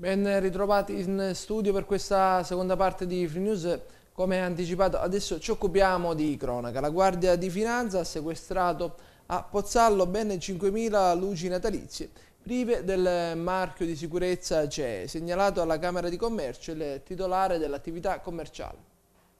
Ben ritrovati in studio per questa seconda parte di Free News. Come anticipato, adesso ci occupiamo di cronaca. La Guardia di Finanza ha sequestrato a Pozzallo ben 5.000 luci natalizie prive del marchio di sicurezza CE, segnalato alla Camera di Commercio il titolare dell'attività commerciale.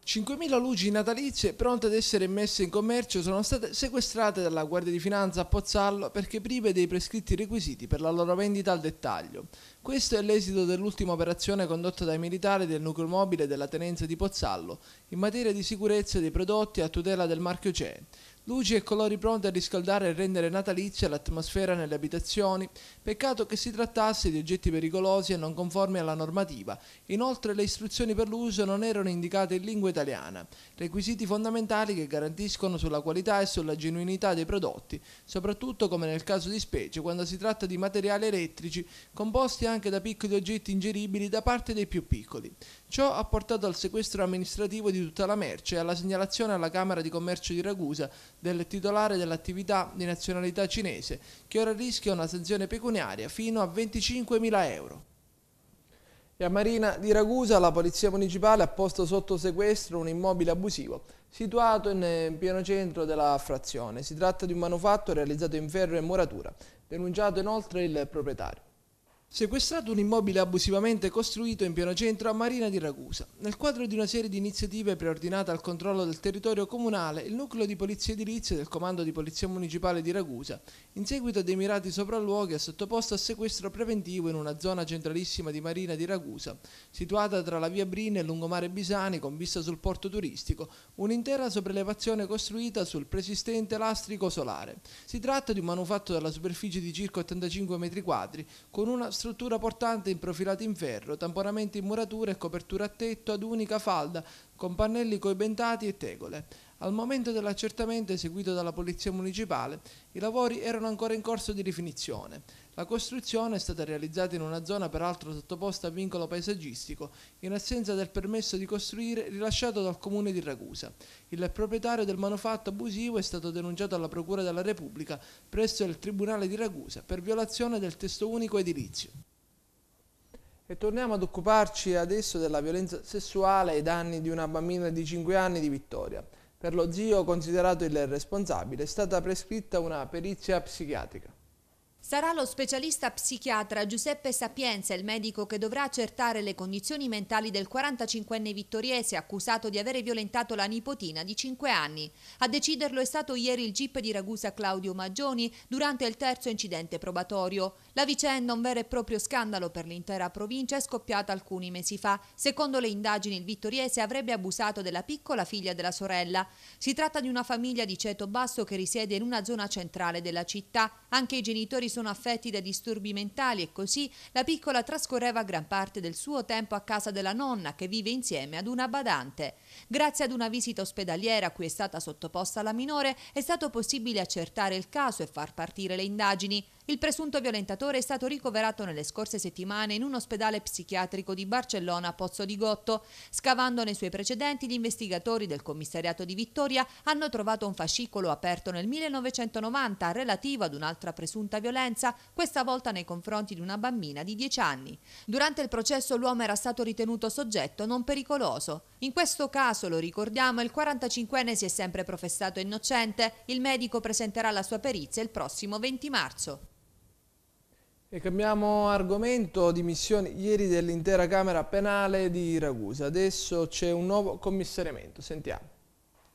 5.000 luci natalizie pronte ad essere messe in commercio sono state sequestrate dalla Guardia di Finanza a Pozzallo perché prive dei prescritti requisiti per la loro vendita al dettaglio. Questo è l'esito dell'ultima operazione condotta dai militari del nucleo mobile della tenenza di Pozzallo in materia di sicurezza dei prodotti a tutela del marchio CE. Luci e colori pronti a riscaldare e rendere natalizia l'atmosfera nelle abitazioni, peccato che si trattasse di oggetti pericolosi e non conformi alla normativa. Inoltre le istruzioni per l'uso non erano indicate in lingua italiana, requisiti fondamentali che garantiscono sulla qualità e sulla genuinità dei prodotti, soprattutto come nel caso di specie quando si tratta di materiali elettrici composti anche da piccoli oggetti ingeribili da parte dei più piccoli. Ciò ha portato al sequestro amministrativo di tutta la merce e alla segnalazione alla Camera di Commercio di Ragusa del titolare dell'attività di nazionalità cinese, che ora rischia una sanzione pecuniaria fino a 25.000 euro. E a Marina di Ragusa la Polizia Municipale ha posto sotto sequestro un immobile abusivo situato eh, in pieno centro della frazione. Si tratta di un manufatto realizzato in ferro e muratura, denunciato inoltre il proprietario sequestrato un immobile abusivamente costruito in pieno centro a Marina di Ragusa. Nel quadro di una serie di iniziative preordinate al controllo del territorio comunale, il nucleo di polizia edilizia del Comando di Polizia Municipale di Ragusa, in seguito a dei mirati sopralluoghi, ha sottoposto a sequestro preventivo in una zona centralissima di Marina di Ragusa, situata tra la via Brina e il lungomare Bisani con vista sul porto turistico, un'intera sopraelevazione costruita sul preesistente lastrico solare. Si tratta di un manufatto dalla superficie di circa 85 metri quadri, con una struttura portante in profilato in ferro, tamponamenti in muratura e copertura a tetto ad unica falda, con pannelli coibentati e tegole. Al momento dell'accertamento eseguito dalla Polizia Municipale, i lavori erano ancora in corso di rifinizione. La costruzione è stata realizzata in una zona peraltro sottoposta a vincolo paesaggistico, in assenza del permesso di costruire rilasciato dal comune di Ragusa. Il proprietario del manufatto abusivo è stato denunciato alla Procura della Repubblica presso il Tribunale di Ragusa per violazione del testo unico edilizio. E torniamo ad occuparci adesso della violenza sessuale ai danni di una bambina di 5 anni di Vittoria. Per lo zio considerato il responsabile è stata prescritta una perizia psichiatrica. Sarà lo specialista psichiatra Giuseppe Sapienza il medico che dovrà accertare le condizioni mentali del 45enne vittoriese accusato di avere violentato la nipotina di 5 anni. A deciderlo è stato ieri il GIP di Ragusa Claudio Maggioni durante il terzo incidente probatorio. La vicenda, un vero e proprio scandalo per l'intera provincia, è scoppiata alcuni mesi fa. Secondo le indagini il vittoriese avrebbe abusato della piccola figlia della sorella. Si tratta di una famiglia di ceto basso che risiede in una zona centrale della città. Anche i genitori sono affetti da disturbi mentali e così la piccola trascorreva gran parte del suo tempo a casa della nonna che vive insieme ad una badante. Grazie ad una visita ospedaliera a cui è stata sottoposta la minore è stato possibile accertare il caso e far partire le indagini. Il presunto violentatore è stato ricoverato nelle scorse settimane in un ospedale psichiatrico di Barcellona Pozzo di Gotto. Scavando nei suoi precedenti, gli investigatori del commissariato di Vittoria hanno trovato un fascicolo aperto nel 1990 relativo ad un'altra presunta violenza, questa volta nei confronti di una bambina di 10 anni. Durante il processo l'uomo era stato ritenuto soggetto non pericoloso. In questo caso, lo ricordiamo, il 45enne si è sempre professato innocente. Il medico presenterà la sua perizia il prossimo 20 marzo. E cambiamo argomento, dimissioni ieri dell'intera Camera Penale di Ragusa. Adesso c'è un nuovo commissariamento, sentiamo.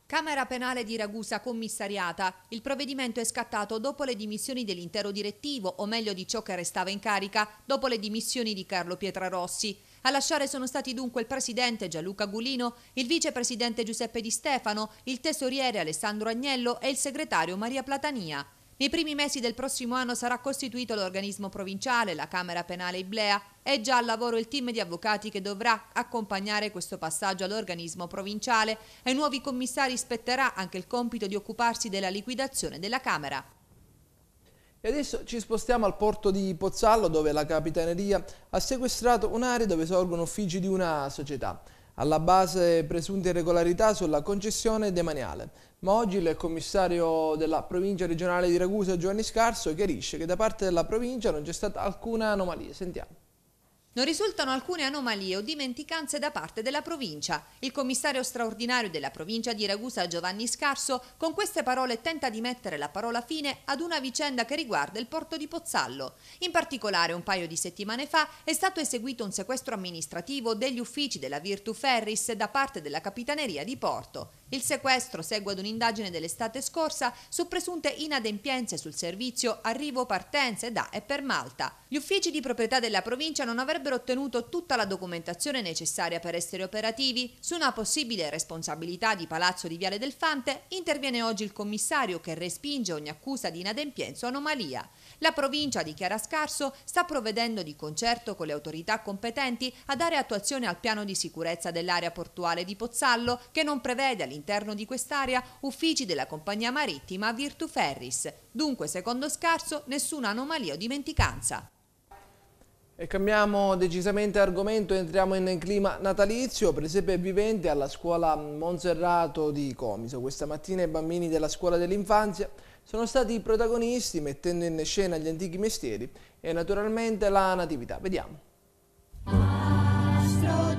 Camera Penale di Ragusa commissariata. Il provvedimento è scattato dopo le dimissioni dell'intero direttivo, o meglio di ciò che restava in carica, dopo le dimissioni di Carlo Pietrarossi. A lasciare sono stati dunque il presidente Gianluca Gulino, il vicepresidente Giuseppe Di Stefano, il tesoriere Alessandro Agnello e il segretario Maria Platania. Nei primi mesi del prossimo anno sarà costituito l'organismo provinciale, la Camera Penale Iblea. È già al lavoro il team di avvocati che dovrà accompagnare questo passaggio all'organismo provinciale. Ai nuovi commissari spetterà anche il compito di occuparsi della liquidazione della Camera. E adesso ci spostiamo al porto di Pozzallo dove la Capitaneria ha sequestrato un'area dove sorgono uffici di una società alla base presunte irregolarità sulla concessione demaniale. Ma oggi il commissario della provincia regionale di Ragusa, Giovanni Scarso, chiarisce che da parte della provincia non c'è stata alcuna anomalia. Sentiamo non risultano alcune anomalie o dimenticanze da parte della provincia. Il commissario straordinario della provincia di Ragusa Giovanni Scarso con queste parole tenta di mettere la parola fine ad una vicenda che riguarda il porto di Pozzallo. In particolare un paio di settimane fa è stato eseguito un sequestro amministrativo degli uffici della Virtu Ferris da parte della Capitaneria di Porto. Il sequestro segue ad un'indagine dell'estate scorsa su presunte inadempienze sul servizio arrivo partenze da e per Malta. Gli uffici di proprietà della provincia non avrebbero ottenuto tutta la documentazione necessaria per essere operativi. Su una possibile responsabilità di Palazzo di Viale del Fante interviene oggi il commissario che respinge ogni accusa di inadempienza o anomalia. La provincia dichiara scarso, sta provvedendo di concerto con le autorità competenti a dare attuazione al piano di sicurezza dell'area portuale di Pozzallo che non prevede all'interno all'interno di quest'area uffici della compagnia marittima Virtu Ferris. Dunque, secondo Scarso, nessuna anomalia o dimenticanza. E cambiamo decisamente argomento, entriamo in clima natalizio, presepe vivente alla scuola Monserrato di Comiso. Questa mattina i bambini della scuola dell'infanzia sono stati i protagonisti mettendo in scena gli antichi mestieri e naturalmente la natività. Vediamo. Astro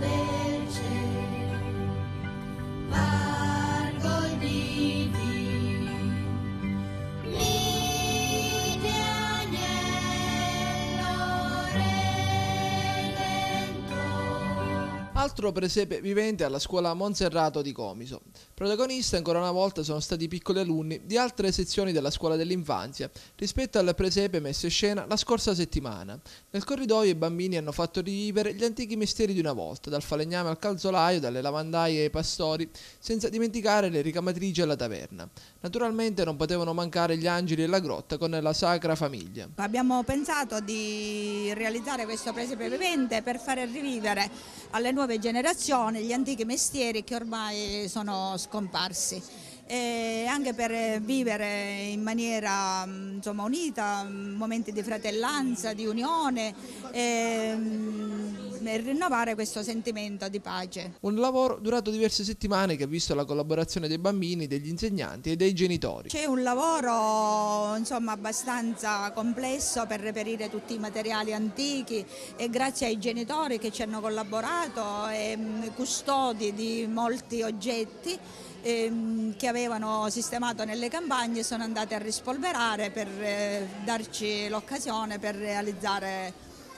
Altro presepe vivente alla scuola Monserrato di Comiso. Protagonisti ancora una volta sono stati piccoli alunni di altre sezioni della scuola dell'infanzia rispetto al presepe messo in scena la scorsa settimana. Nel corridoio i bambini hanno fatto rivivere gli antichi misteri di una volta, dal falegname al calzolaio, dalle lavandaie ai pastori, senza dimenticare le ricamatrici alla taverna. Naturalmente non potevano mancare gli angeli e la grotta con la Sacra Famiglia. Abbiamo pensato di realizzare questo presepe vivente per fare rivivere alle nuove generazioni gli antichi mestieri che ormai sono scomparsi e anche per vivere in maniera mm, insomma, unita, mm, momenti di fratellanza, di unione e, mm, e rinnovare questo sentimento di pace. Un lavoro durato diverse settimane che ha visto la collaborazione dei bambini, degli insegnanti e dei genitori. C'è un lavoro insomma, abbastanza complesso per reperire tutti i materiali antichi e grazie ai genitori che ci hanno collaborato e custodi di molti oggetti ehm, che avevano sistemato nelle campagne sono andate a rispolverare per eh, darci l'occasione per realizzare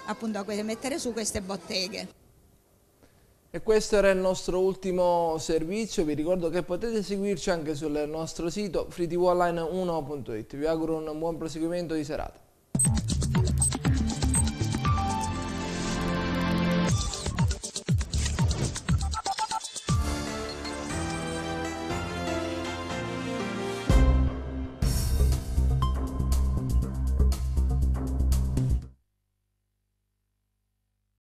appunto mettere su queste botteghe. E questo era il nostro ultimo servizio, vi ricordo che potete seguirci anche sul nostro sito freetvolline1.it. Vi auguro un buon proseguimento di serata.